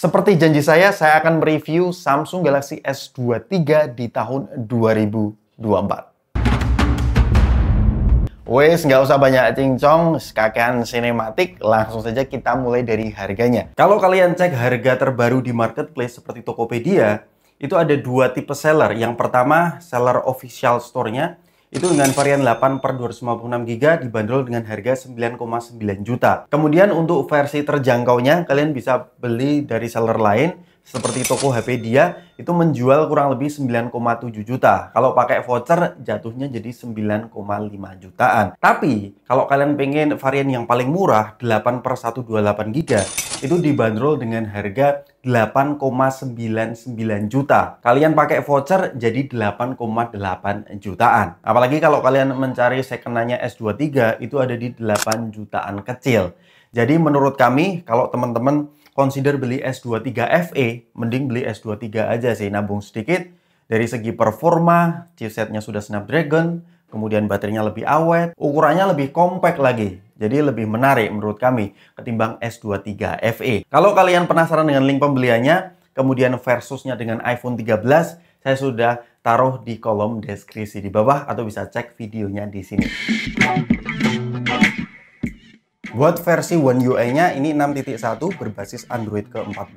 Seperti janji saya, saya akan mereview Samsung Galaxy S23 di tahun 2024. Wes, nggak usah banyak cincong, sekalian sinematik, langsung saja kita mulai dari harganya. Kalau kalian cek harga terbaru di marketplace seperti Tokopedia, itu ada dua tipe seller. Yang pertama, seller official store-nya, itu dengan varian 8 per 256 GB dibanderol dengan harga 9,9 juta. Kemudian untuk versi terjangkaunya kalian bisa beli dari seller lain seperti toko HP dia itu menjual kurang lebih 9,7 juta. Kalau pakai voucher jatuhnya jadi 9,5 jutaan. Tapi kalau kalian pengen varian yang paling murah 8 per 128 giga itu dibanderol dengan harga 8,99 juta. Kalian pakai voucher jadi 8,8 jutaan. Apalagi kalau kalian mencari secondnya S23 itu ada di 8 jutaan kecil. Jadi menurut kami kalau teman-teman consider beli S23 FE, mending beli S23 aja sih, nabung sedikit. Dari segi performa, chipsetnya sudah Snapdragon, kemudian baterainya lebih awet, ukurannya lebih compact lagi. Jadi lebih menarik menurut kami ketimbang S23 FE. Kalau kalian penasaran dengan link pembeliannya, kemudian versusnya dengan iPhone 13, saya sudah taruh di kolom deskripsi di bawah atau bisa cek videonya di sini. Buat versi One UI-nya ini 6.1 berbasis Android ke-14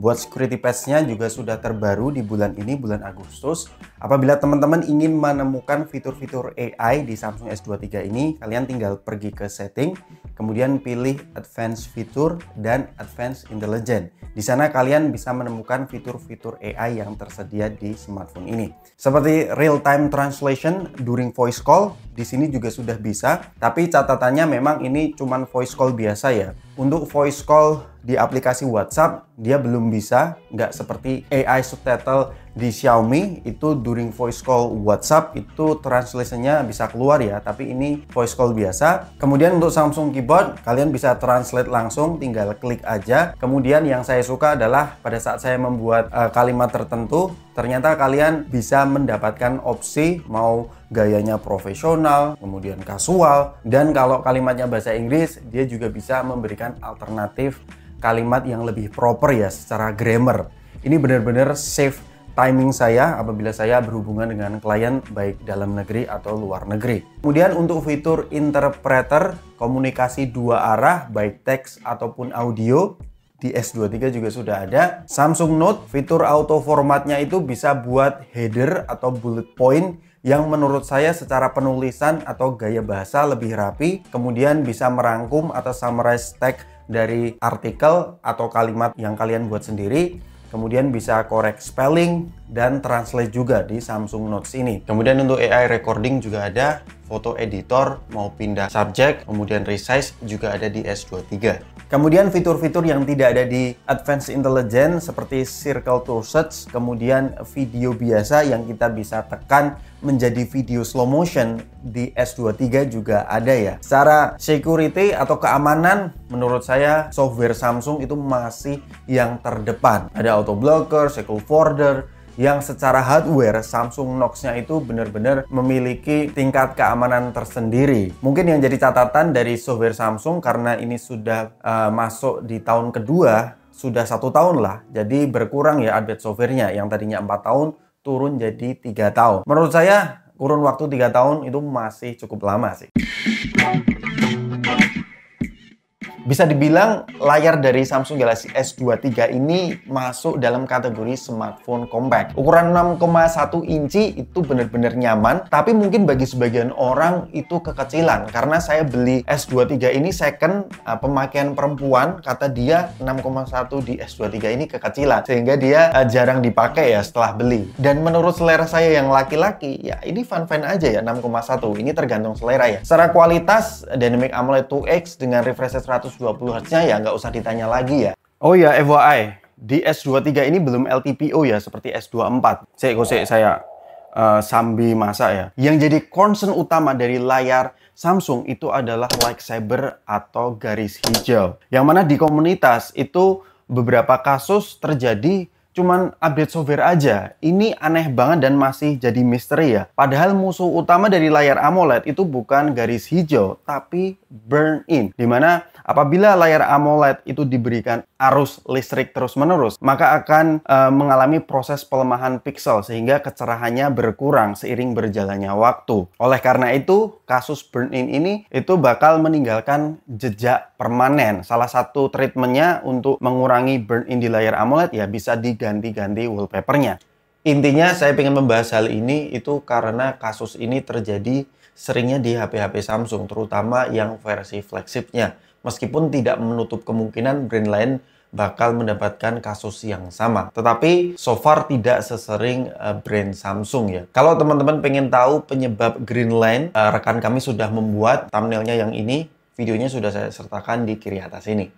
Buat security patch-nya juga sudah terbaru di bulan ini, bulan Agustus. Apabila teman-teman ingin menemukan fitur-fitur AI di Samsung S23 ini, kalian tinggal pergi ke setting, kemudian pilih advanced feature dan advanced intelligence. Di sana kalian bisa menemukan fitur-fitur AI yang tersedia di smartphone ini. Seperti real time translation during voice call, di sini juga sudah bisa, tapi catatannya memang ini cuma voice call biasa ya untuk voice call di aplikasi WhatsApp, dia belum bisa, nggak seperti AI subtitle di Xiaomi itu during voice call WhatsApp itu translationnya bisa keluar ya, tapi ini voice call biasa. Kemudian untuk Samsung keyboard kalian bisa translate langsung tinggal klik aja. Kemudian yang saya suka adalah pada saat saya membuat uh, kalimat tertentu ternyata kalian bisa mendapatkan opsi mau gayanya profesional, kemudian kasual dan kalau kalimatnya bahasa Inggris dia juga bisa memberikan alternatif kalimat yang lebih proper ya secara grammar. Ini benar-benar safe timing saya apabila saya berhubungan dengan klien baik dalam negeri atau luar negeri. Kemudian untuk fitur interpreter komunikasi dua arah baik teks ataupun audio di S23 juga sudah ada. Samsung Note fitur auto formatnya itu bisa buat header atau bullet point yang menurut saya secara penulisan atau gaya bahasa lebih rapi, kemudian bisa merangkum atau summarize tag dari artikel atau kalimat yang kalian buat sendiri Kemudian bisa korek spelling dan translate juga di Samsung Notes ini. Kemudian untuk AI recording juga ada foto editor, mau pindah subjek, kemudian resize juga ada di S23. Kemudian fitur-fitur yang tidak ada di Advanced Intelligence seperti Circle Tool Search, kemudian video biasa yang kita bisa tekan menjadi video slow motion di S23 juga ada ya. Secara security atau keamanan menurut saya software Samsung itu masih yang terdepan. Ada auto blocker, circle folder yang secara hardware Samsung Knox-nya itu benar-benar memiliki tingkat keamanan tersendiri. Mungkin yang jadi catatan dari software Samsung karena ini sudah uh, masuk di tahun kedua, sudah satu tahun lah, jadi berkurang ya update softwarenya yang tadinya empat tahun turun jadi tiga tahun. Menurut saya kurun waktu tiga tahun itu masih cukup lama sih bisa dibilang layar dari Samsung Galaxy S23 ini masuk dalam kategori smartphone compact. Ukuran 6,1 inci itu benar-benar nyaman, tapi mungkin bagi sebagian orang itu kekecilan karena saya beli S23 ini second uh, pemakaian perempuan kata dia 6,1 di S23 ini kekecilan sehingga dia uh, jarang dipakai ya setelah beli. Dan menurut selera saya yang laki-laki ya ini fun fan aja ya 6,1. Ini tergantung selera ya. Secara kualitas Dynamic AMOLED 2X dengan refresh rate 100 120 Hz-nya ya nggak usah ditanya lagi ya. Oh ya, FYI, di S23 ini belum LTPO ya seperti S24. Saya kosek saya uh, sambil masa ya. Yang jadi concern utama dari layar Samsung itu adalah lightsaber atau garis hijau. Yang mana di komunitas itu beberapa kasus terjadi cuman update software aja. Ini aneh banget dan masih jadi misteri ya. Padahal musuh utama dari layar AMOLED itu bukan garis hijau, tapi burn in, Dimana apabila layar AMOLED itu diberikan arus listrik terus-menerus, maka akan e, mengalami proses pelemahan pixel sehingga kecerahannya berkurang seiring berjalannya waktu. Oleh karena itu, kasus burn in ini itu bakal meninggalkan jejak permanen. Salah satu treatmentnya untuk mengurangi burn in di layar AMOLED ya bisa diganti-ganti wallpapernya. Intinya saya ingin membahas hal ini itu karena kasus ini terjadi seringnya di HP-HP Samsung, terutama yang versi flagshipnya. Meskipun tidak menutup kemungkinan brand lain bakal mendapatkan kasus yang sama. Tetapi so far tidak sesering eh, brand Samsung ya. Kalau teman-teman pengen tahu penyebab green eh, rekan kami sudah membuat thumbnailnya yang ini. Videonya sudah saya sertakan di kiri atas ini.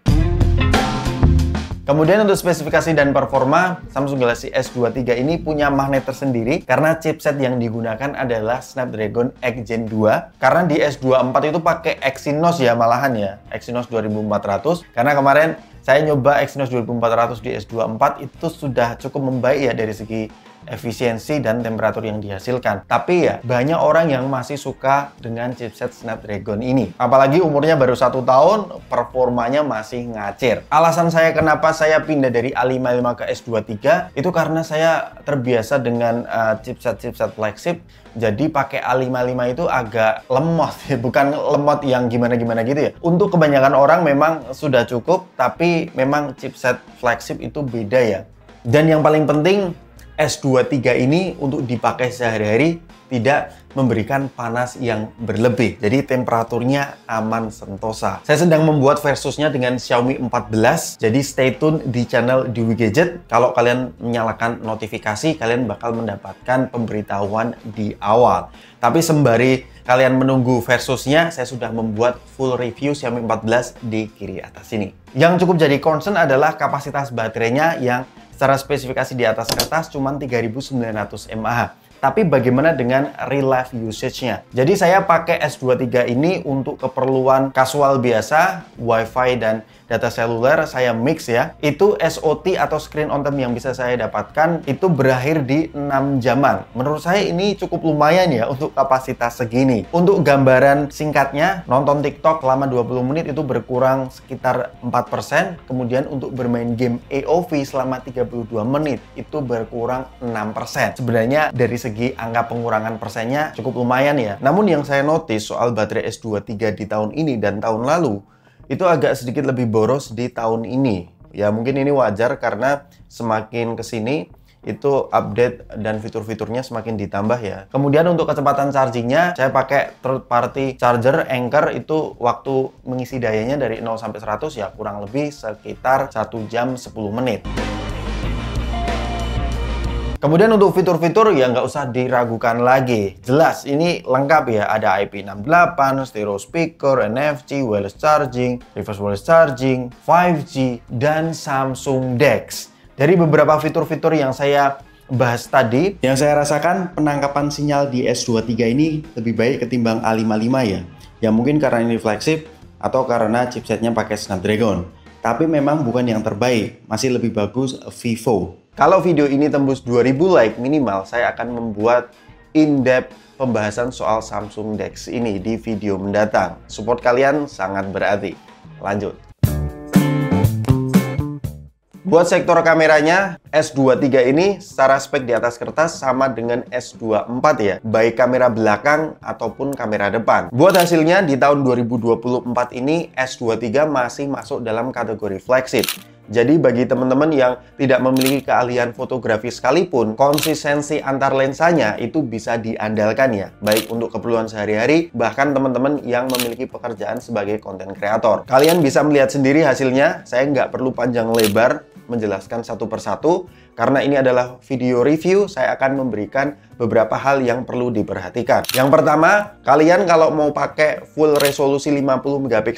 Kemudian untuk spesifikasi dan performa, Samsung Galaxy S23 ini punya magnet tersendiri karena chipset yang digunakan adalah Snapdragon X Gen 2. Karena di S24 itu pakai Exynos ya malahan ya, Exynos 2400. Karena kemarin saya nyoba Exynos 2400 di S24 itu sudah cukup membaik ya dari segi efisiensi dan temperatur yang dihasilkan. Tapi ya banyak orang yang masih suka dengan chipset Snapdragon ini. Apalagi umurnya baru satu tahun, performanya masih ngacir. Alasan saya kenapa saya pindah dari A55 ke S23 itu karena saya terbiasa dengan chipset-chipset eh, uh, flagship. Jadi pakai A55 itu agak lemot, bukan lemot yang gimana-gimana gitu ya. Untuk kebanyakan orang memang sudah cukup, tapi memang chipset flagship itu beda ya. Dan yang paling penting, S23 ini untuk dipakai sehari-hari tidak memberikan panas yang berlebih. Jadi temperaturnya aman sentosa. Saya sedang membuat versusnya dengan Xiaomi 14. Jadi stay tune di channel Dewi Gadget. Kalau kalian menyalakan notifikasi, kalian bakal mendapatkan pemberitahuan di awal. Tapi sembari kalian menunggu versusnya, saya sudah membuat full review Xiaomi 14 di kiri atas ini. Yang cukup jadi concern adalah kapasitas baterainya yang Secara spesifikasi di atas kertas cuma 3900 mAh tapi bagaimana dengan real life usage-nya. Jadi saya pakai S23 ini untuk keperluan kasual biasa, wifi dan data seluler saya mix ya. Itu SOT atau screen on time yang bisa saya dapatkan itu berakhir di 6 jaman. Menurut saya ini cukup lumayan ya untuk kapasitas segini. Untuk gambaran singkatnya, nonton TikTok selama 20 menit itu berkurang sekitar 4%, kemudian untuk bermain game AOV selama 32 menit itu berkurang 6%. Sebenarnya dari segi segi angka pengurangan persennya cukup lumayan ya. Namun yang saya notice soal baterai S23 di tahun ini dan tahun lalu, itu agak sedikit lebih boros di tahun ini. Ya mungkin ini wajar karena semakin kesini itu update dan fitur-fiturnya semakin ditambah ya. Kemudian untuk kecepatan chargingnya, saya pakai third party charger Anchor itu waktu mengisi dayanya dari 0 sampai 100 ya kurang lebih sekitar 1 jam 10 menit. Kemudian untuk fitur-fitur yang nggak usah diragukan lagi. Jelas ini lengkap ya. Ada IP68, stereo speaker, NFC, wireless charging, reverse wireless charging, 5G, dan Samsung DeX. Dari beberapa fitur-fitur yang saya bahas tadi. Yang saya rasakan penangkapan sinyal di S23 ini lebih baik ketimbang A55 ya. Ya mungkin karena ini flagship atau karena chipsetnya pakai Snapdragon. Tapi memang bukan yang terbaik, masih lebih bagus Vivo. Kalau video ini tembus 2000 like minimal, saya akan membuat in-depth pembahasan soal Samsung DeX ini di video mendatang. Support kalian sangat berarti. Lanjut. Buat sektor kameranya, S23 ini secara spek di atas kertas sama dengan S24 ya, baik kamera belakang ataupun kamera depan. Buat hasilnya, di tahun 2024 ini S23 masih masuk dalam kategori flagship jadi bagi teman-teman yang tidak memiliki keahlian fotografi sekalipun, konsistensi antar lensanya itu bisa diandalkan ya, baik untuk keperluan sehari-hari, bahkan teman-teman yang memiliki pekerjaan sebagai konten kreator. Kalian bisa melihat sendiri hasilnya, saya nggak perlu panjang lebar menjelaskan satu persatu, karena ini adalah video review, saya akan memberikan beberapa hal yang perlu diperhatikan. Yang pertama, kalian kalau mau pakai full resolusi 50 mp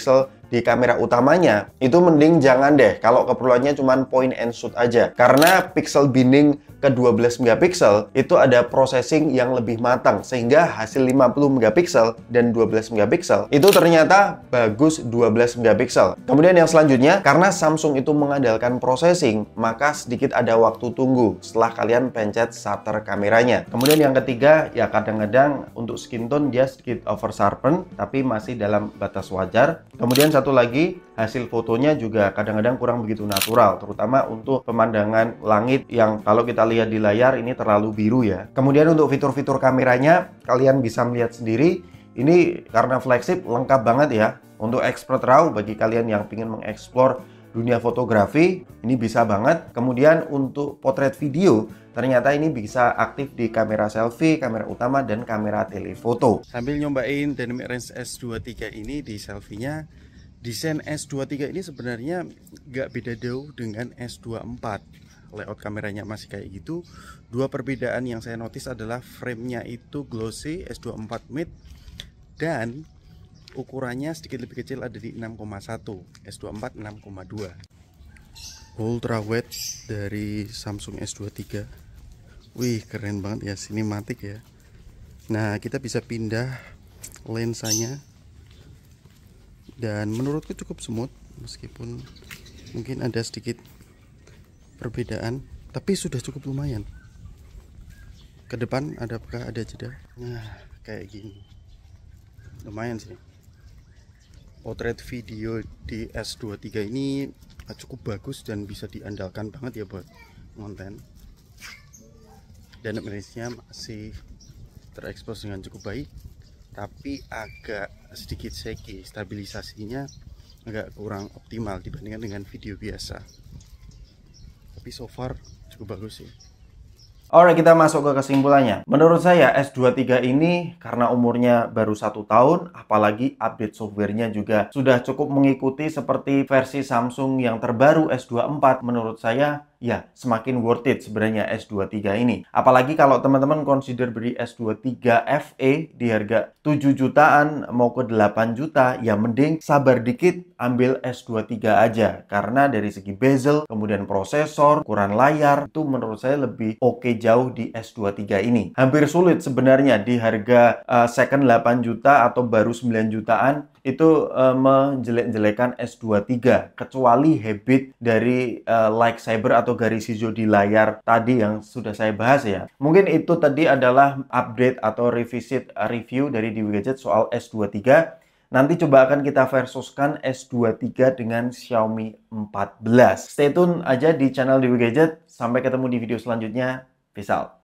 di kamera utamanya, itu mending jangan deh kalau keperluannya cuma point and shoot aja. Karena pixel binning ke 12 megapiksel itu ada processing yang lebih matang sehingga hasil 50 megapiksel dan 12 megapiksel itu ternyata bagus 12 megapiksel. Kemudian yang selanjutnya karena Samsung itu mengandalkan processing, maka sedikit ada waktu tunggu setelah kalian pencet shutter kameranya. Kemudian yang ketiga ya kadang-kadang untuk skin tone dia sedikit over sharpen tapi masih dalam batas wajar. Kemudian satu satu lagi hasil fotonya juga kadang-kadang kurang begitu natural terutama untuk pemandangan langit yang kalau kita lihat di layar ini terlalu biru ya kemudian untuk fitur-fitur kameranya kalian bisa melihat sendiri ini karena flagship lengkap banget ya untuk expert raw bagi kalian yang ingin mengeksplor dunia fotografi ini bisa banget kemudian untuk potret video ternyata ini bisa aktif di kamera selfie, kamera utama, dan kamera telefoto. Sambil nyobain Dynamic Range S23 ini di selfie-nya, desain S23 ini sebenarnya gak beda jauh dengan S24 layout kameranya masih kayak gitu dua perbedaan yang saya notice adalah framenya itu glossy S24 mid dan ukurannya sedikit lebih kecil ada di 6,1 S24 6,2 ultra wide dari Samsung S23 wih keren banget ya sinematik ya nah kita bisa pindah lensanya dan menurutku cukup semut, meskipun mungkin ada sedikit perbedaan tapi sudah cukup lumayan ke depan adakah ada jeda nah kayak gini lumayan sih potret video di S23 ini ah, cukup bagus dan bisa diandalkan banget ya buat konten dan merisnya masih terekspos dengan cukup baik tapi agak sedikit seki stabilisasinya agak kurang optimal dibandingkan dengan video biasa tapi so far cukup bagus sih Oke kita masuk ke kesimpulannya Menurut saya S23 ini karena umurnya baru satu tahun Apalagi update softwarenya juga sudah cukup mengikuti seperti versi Samsung yang terbaru S24 Menurut saya ya semakin worth it sebenarnya S23 ini. Apalagi kalau teman-teman consider beri S23 FE di harga 7 jutaan mau ke 8 juta, ya mending sabar dikit ambil S23 aja. Karena dari segi bezel, kemudian prosesor, ukuran layar, itu menurut saya lebih oke okay jauh di S23 ini. Hampir sulit sebenarnya di harga uh, second 8 juta atau baru 9 jutaan itu uh, menjelek-jelekan S23 kecuali habit dari uh, like cyber atau garis hijau di layar tadi yang sudah saya bahas ya. Mungkin itu tadi adalah update atau revisit eh, review dari di Gadget soal S23. Nanti coba akan kita versuskan S23 dengan Xiaomi 14. Stay tune aja di channel Dewi Gadget. Sampai ketemu di video selanjutnya. Peace out.